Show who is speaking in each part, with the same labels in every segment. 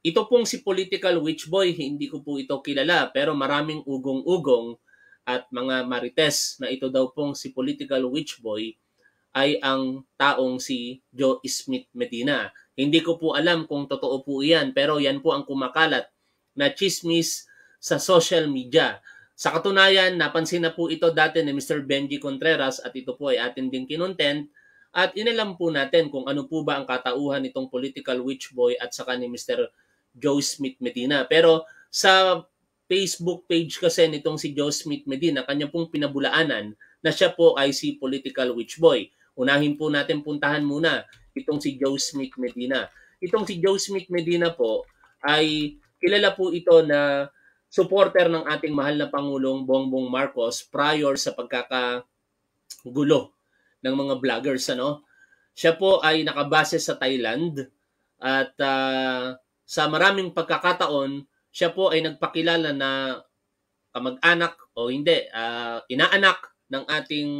Speaker 1: Ito pong si Political Witch Boy, hindi ko po ito kilala pero maraming ugong-ugong at mga marites na ito daw pong si Political Witch Boy ay ang taong si Joe Smith Medina. Hindi ko po alam kung totoo po iyan pero yan po ang kumakalat na chismis sa social media. Sa katunayan, napansin na po ito dati ni Mr. Benji Contreras at ito po ay atin ding kinontent at inalam po natin kung ano po ba ang katauhan nitong political witch boy at saka ni Mr. Joe Smith Medina. Pero sa Facebook page kasi nitong si Joe Smith Medina, kanya pong pinabulaanan na siya po ay si political witch boy. Unahin po natin puntahan muna itong si Joe Smith Medina. Itong si Joe Smith Medina po ay kilala po ito na supporter ng ating mahal na Pangulong Bongbong Marcos prior sa pagkakagulo ng mga vloggers. Ano? Siya po ay nakabase sa Thailand at uh, sa maraming pagkakataon, siya po ay nagpakilala na kamag-anak o hindi, uh, inaanak ng ating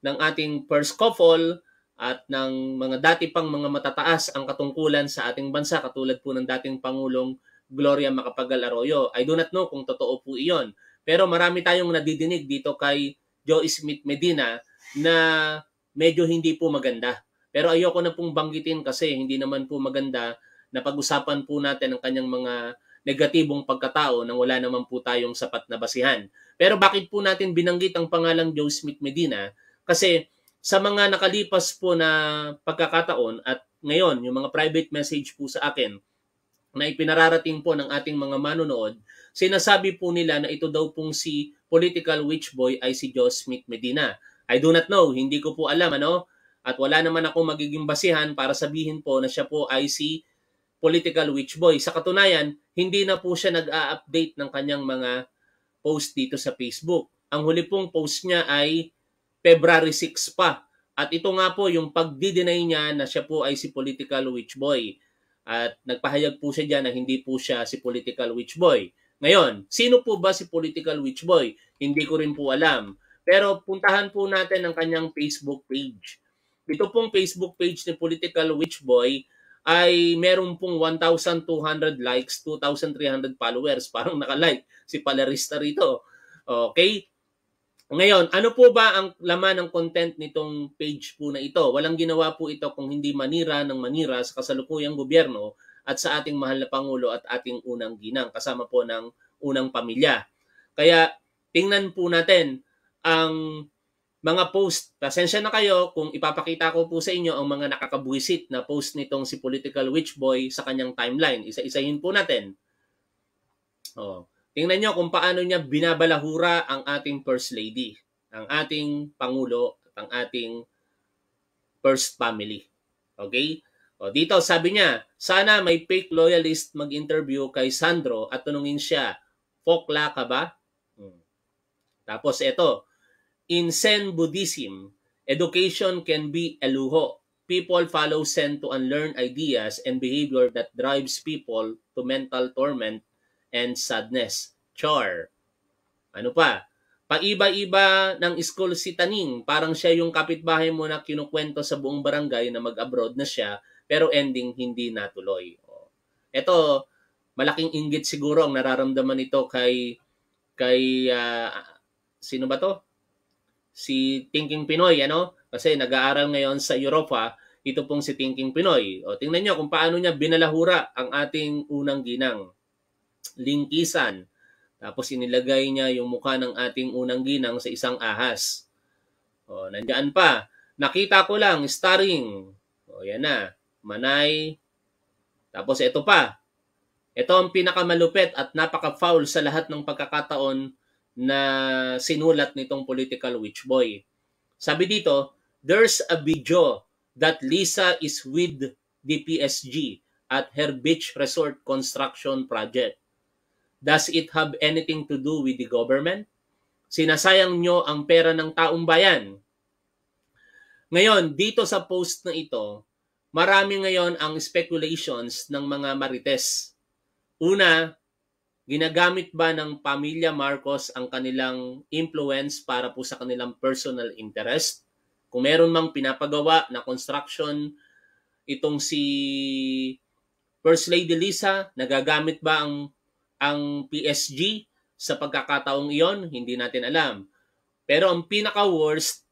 Speaker 1: ng ating first couple at ng mga dati pang mga matataas ang katungkulan sa ating bansa katulad po ng dating Pangulong Gloria Macapagal Arroyo. I do not know kung totoo po iyon. Pero marami tayong nadidinig dito kay Joe Smith Medina na medyo hindi po maganda. Pero ayoko na pong banggitin kasi hindi naman po maganda napag-usapan po natin ang kanyang mga negatibong pagkatao nang wala naman po tayong sapat na basihan. Pero bakit po natin binanggit ang pangalang Joe Smith Medina? Kasi sa mga nakalipas po na pagkakataon at ngayon, yung mga private message po sa akin na ipinararating po ng ating mga manonood, sinasabi po nila na ito daw pong si political witch boy ay si Joe Smith Medina. I do not know, hindi ko po alam ano, at wala naman ako magiging basihan para sabihin po na siya po ay si political witch boy. Sa katunayan, hindi na po siya nag-a-update ng kanyang mga post dito sa Facebook. Ang huli pong post niya ay February 6 pa. At ito nga po yung pagdi niya na siya po ay si political witch boy. At nagpahayag po siya dyan na hindi po siya si political witch boy. Ngayon, sino po ba si political witch boy? Hindi ko rin po alam. Pero puntahan po natin ang kanyang Facebook page. Ito pong Facebook page ni Political Witch Boy ay meron pong 1,200 likes, 2,300 followers. Parang nakalike si Palarista rito. Okay? Ngayon, ano po ba ang laman ng content nitong page po na ito? Walang ginawa po ito kung hindi manira ng manira sa kasalukuyang gobyerno at sa ating mahal na Pangulo at ating unang ginang, kasama po ng unang pamilya. Kaya tingnan po natin ang mga post. Pasensya na kayo kung ipapakita ko po sa inyo ang mga nakakabuisit na post nitong si Political Witch Boy sa kanyang timeline. Isa-isahin po natin. Oh, tingnan niyo kung paano niya binabalahura ang ating First Lady, ang ating Pangulo, at ang ating First Family. Okay? O dito sabi niya, sana may fake loyalist mag-interview kay Sandro at tanungin siya, Fokla ka ba? Hmm. Tapos ito, In Zen Buddhism, education can be a luho. People follow Zen to unlearn ideas and behavior that drives people to mental torment and sadness. Char. Ano pa? Paiba-iba ng school si Taning. Parang siya yung kapitbahay mo na kinukwento sa buong barangay na mag-abroad na siya, pero ending hindi natuloy. Ito, oh. malaking inggit siguro ang nararamdaman nito kay kay uh, sino ba to? si Thinking Pinoy, ano? Kasi nag-aaral ngayon sa Europa, ito pong si Thinking Pinoy. O, tingnan nyo kung paano niya binalahura ang ating unang ginang. Lingkisan. Tapos inilagay niya yung mukha ng ating unang ginang sa isang ahas. O, nandyan pa. Nakita ko lang, starring. O, yan na. Manay. Tapos ito pa. Ito ang pinakamalupit at napaka-foul sa lahat ng pagkakataon na sinulat nitong political witch boy. Sabi dito, there's a video that Lisa is with DPSG at her beach resort construction project. Does it have anything to do with the government? Sinasayang nyo ang pera ng taong bayan. Ngayon, dito sa post na ito, marami ngayon ang speculations ng mga marites. Una, Ginagamit ba ng pamilya Marcos ang kanilang influence para po sa kanilang personal interest? Kung meron mang pinapagawa na construction itong si First Lady Lisa, nagagamit ba ang ang PSG sa pagkakataong iyon? Hindi natin alam. Pero ang pinaka-worst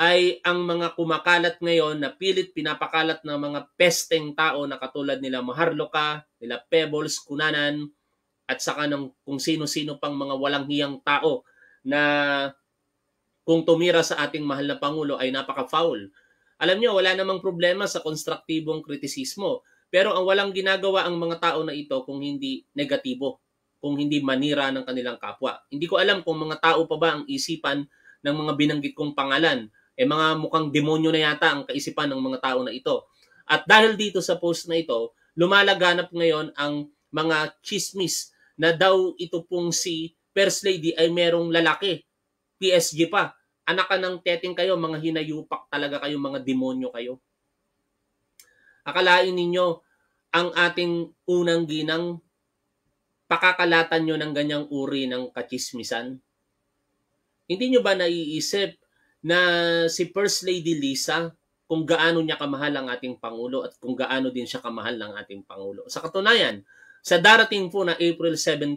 Speaker 1: ay ang mga kumakalat ngayon na pilit pinapakalat ng mga pesteng tao na katulad nila Maharloka, nila Pebbles, Kunanan, at saka ng kung sino-sino pang mga walang hiyang tao na kung tumira sa ating mahal na Pangulo ay napaka-foul. Alam nyo, wala namang problema sa konstruktibong kritisismo. Pero ang walang ginagawa ang mga tao na ito kung hindi negatibo, kung hindi manira ng kanilang kapwa. Hindi ko alam kung mga tao pa ba ang isipan ng mga binanggit kong pangalan. Eh mga mukhang demonyo na yata ang kaisipan ng mga tao na ito. At dahil dito sa post na ito, lumalaganap ngayon ang mga chismis na daw ito pong si First Lady ay merong lalaki. PSG pa. Anak ka ng teteng kayo, mga hinayupak talaga kayo, mga demonyo kayo. Akalain ninyo, ang ating unang ginang, pakakalatan nyo ng ganyang uri ng kachismisan? Hindi nyo ba naiisip na si First Lady Lisa, kung gaano niya kamahal ang ating Pangulo at kung gaano din siya kamahal ng ating Pangulo? Sa katunayan, sa darating po na April 17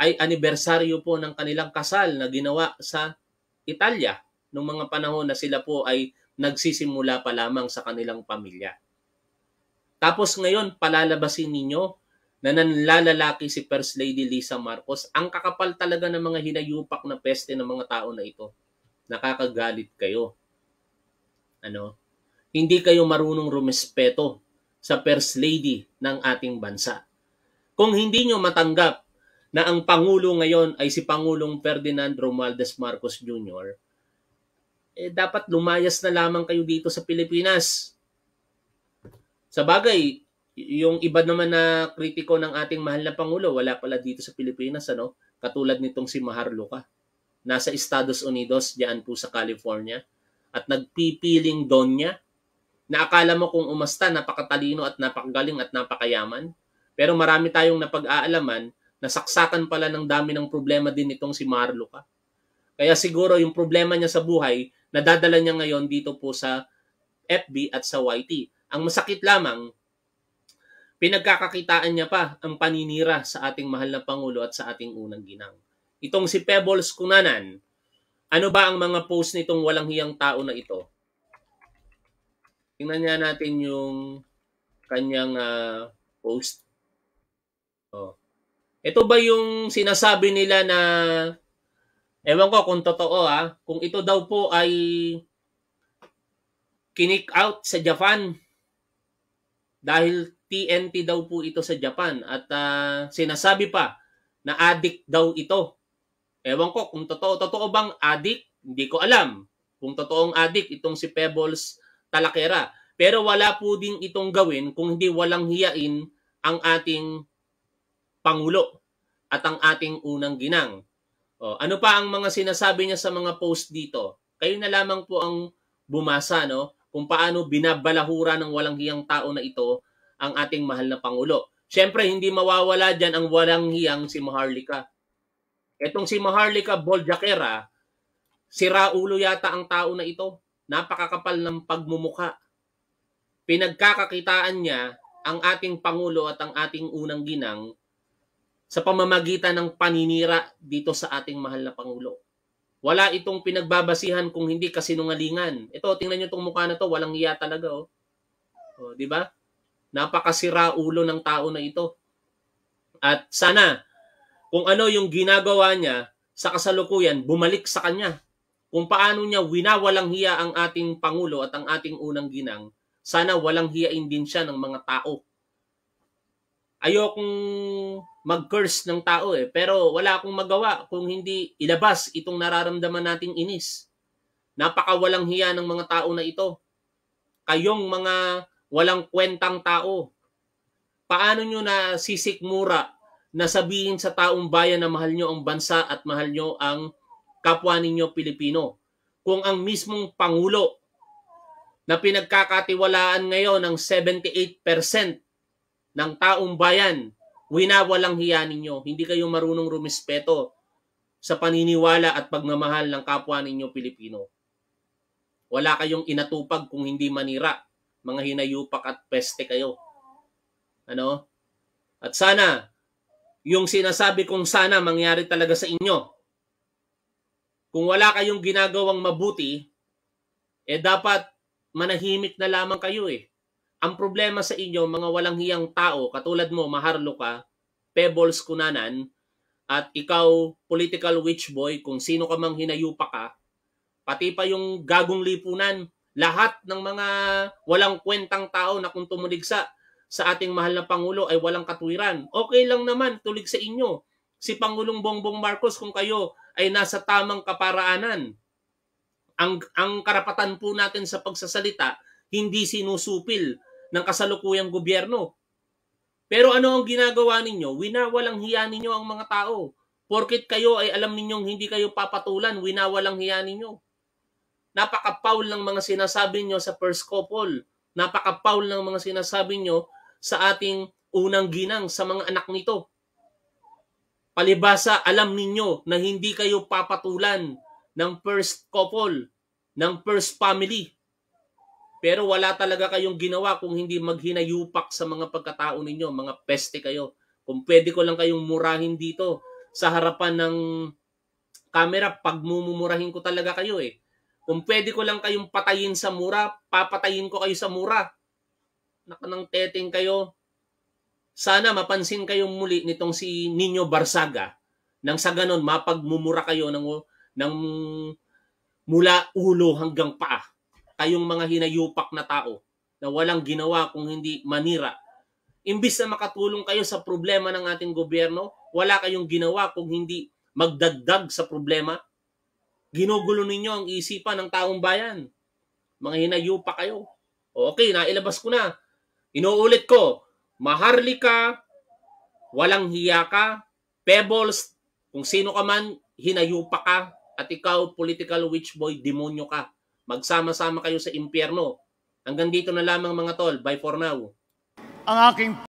Speaker 1: ay anibersaryo po ng kanilang kasal na ginawa sa Italia nung mga panahon na sila po ay nagsisimula pa lamang sa kanilang pamilya. Tapos ngayon, palalabasin ninyo na nanlalalaki si First Lady Lisa Marcos. Ang kakapal talaga ng mga hinayupak na peste ng mga tao na ito. Nakakagalit kayo. Ano? Hindi kayo marunong rumespeto sa First Lady ng ating bansa. Kung hindi nyo matanggap na ang Pangulo ngayon ay si Pangulong Ferdinand Romualdez Marcos Jr., eh dapat lumayas na lamang kayo dito sa Pilipinas. Sa bagay, yung iba naman na kritiko ng ating mahal na Pangulo, wala pala dito sa Pilipinas, ano? Katulad nitong si Maharlika. Nasa Estados Unidos, diyan po sa California. At nagpipiling doon niya, na akala mo kung umasta, napakatalino at napakagaling at napakayaman. Pero marami tayong napag-aalaman na saksakan pala ng dami ng problema din itong si Marlo ka. Kaya siguro yung problema niya sa buhay, nadadala niya ngayon dito po sa FB at sa YT. Ang masakit lamang, pinagkakakitaan niya pa ang paninira sa ating mahal na Pangulo at sa ating unang ginang. Itong si Pebbles Kunanan, ano ba ang mga post nitong walang hiyang tao na ito? Tingnan niya natin yung kanyang uh, post. Oh. Ito ba yung sinasabi nila na ewan ko kung totoo ha, kung ito daw po ay kinick out sa Japan dahil TNT daw po ito sa Japan at uh, sinasabi pa na addict daw ito. Ewan ko kung totoo totoo bang addict, hindi ko alam kung totoong addict itong si Pebbles Talakera. Pero wala po ding itong gawin kung hindi walang hiyain ang ating Pangulo at ang ating unang ginang. O, ano pa ang mga sinasabi niya sa mga post dito? Kayo na lamang po ang bumasa no kung paano binabalahura ng walang hiyang tao na ito ang ating mahal na Pangulo. Siyempre, hindi mawawala diyan ang walang hiyang si Maharlika. Etong si Maharlika Boljakera, si Raulo yata ang tao na ito. Napakakapal ng pagmumuka. Pinagkakakitaan niya ang ating Pangulo at ang ating unang ginang sa pamamagitan ng paninira dito sa ating mahal na Pangulo. Wala itong pinagbabasihan kung hindi kasinungalingan. Ito, tingnan nyo itong mukha na to, walang iya talaga. Oh. oh di ba? Napakasira ulo ng tao na ito. At sana, kung ano yung ginagawa niya sa kasalukuyan, bumalik sa kanya. Kung paano niya winawalang hiya ang ating Pangulo at ang ating unang ginang, sana walang hiyain din siya ng mga tao ayokong mag-curse ng tao eh. Pero wala akong magawa kung hindi ilabas itong nararamdaman nating inis. Napakawalang hiya ng mga tao na ito. Kayong mga walang kwentang tao. Paano nyo na sisikmura na sabihin sa taong bayan na mahal nyo ang bansa at mahal nyo ang kapwa ninyo Pilipino? Kung ang mismong Pangulo na pinagkakatiwalaan ngayon ng 78% ng taong bayan, winawalang hiya ninyo, hindi kayo marunong rumispeto sa paniniwala at pagmamahal ng kapwa ninyo Pilipino. Wala kayong inatupag kung hindi manira, mga hinayupak at peste kayo. Ano? At sana, yung sinasabi kong sana mangyari talaga sa inyo. Kung wala kayong ginagawang mabuti, eh dapat manahimik na lamang kayo eh. Ang problema sa inyo, mga walang hiyang tao, katulad mo, maharlo ka, pebbles kunanan, at ikaw, political witch boy, kung sino ka mang hinayupa ka, pati pa yung gagong lipunan, lahat ng mga walang kwentang tao na kung tumuligsa sa ating mahal na Pangulo ay walang katwiran. Okay lang naman, tulig sa inyo. Si Pangulong Bongbong Marcos kung kayo ay nasa tamang kaparaanan. Ang, ang karapatan po natin sa pagsasalita, hindi sinusupil ng kasalukuyang gobyerno. Pero ano ang ginagawa ninyo? Winawalang hiya ninyo ang mga tao. Porkit kayo ay alam ninyong hindi kayo papatulan, winawalang hiya ninyo. Napaka-foul ng mga sinasabi nyo sa first couple. Napaka-foul ng mga sinasabi nyo sa ating unang ginang sa mga anak nito. Palibasa, alam ninyo na hindi kayo papatulan ng first couple, ng first family. Pero wala talaga kayong ginawa kung hindi maghinayupak sa mga pagkatao ninyo, mga peste kayo. Kung pwede ko lang kayong murahin dito sa harapan ng camera, pagmumurahin ko talaga kayo eh. Kung pwede ko lang kayong patayin sa mura, papatayin ko kayo sa mura. Nakanang teteng kayo. Sana mapansin kayong muli nitong si Nino Barsaga. Nang sa ganon, mapagmumura kayo ng, ng mula ulo hanggang paa kayong mga hinayupak na tao na walang ginawa kung hindi manira. Imbis na makatulong kayo sa problema ng ating gobyerno, wala kayong ginawa kung hindi magdagdag sa problema. Ginugulo ninyo ang isipan ng taong bayan. Mga hinayupa kayo. Okay, nailabas ko na. Inuulit ko, maharlika, walang hiya ka, pebbles, kung sino ka man, hinayupa ka, at ikaw, political witch boy, demonyo ka. Magsama-sama kayo sa impyerno. Hanggang dito na lamang mga tol. Bye for now. Ang aking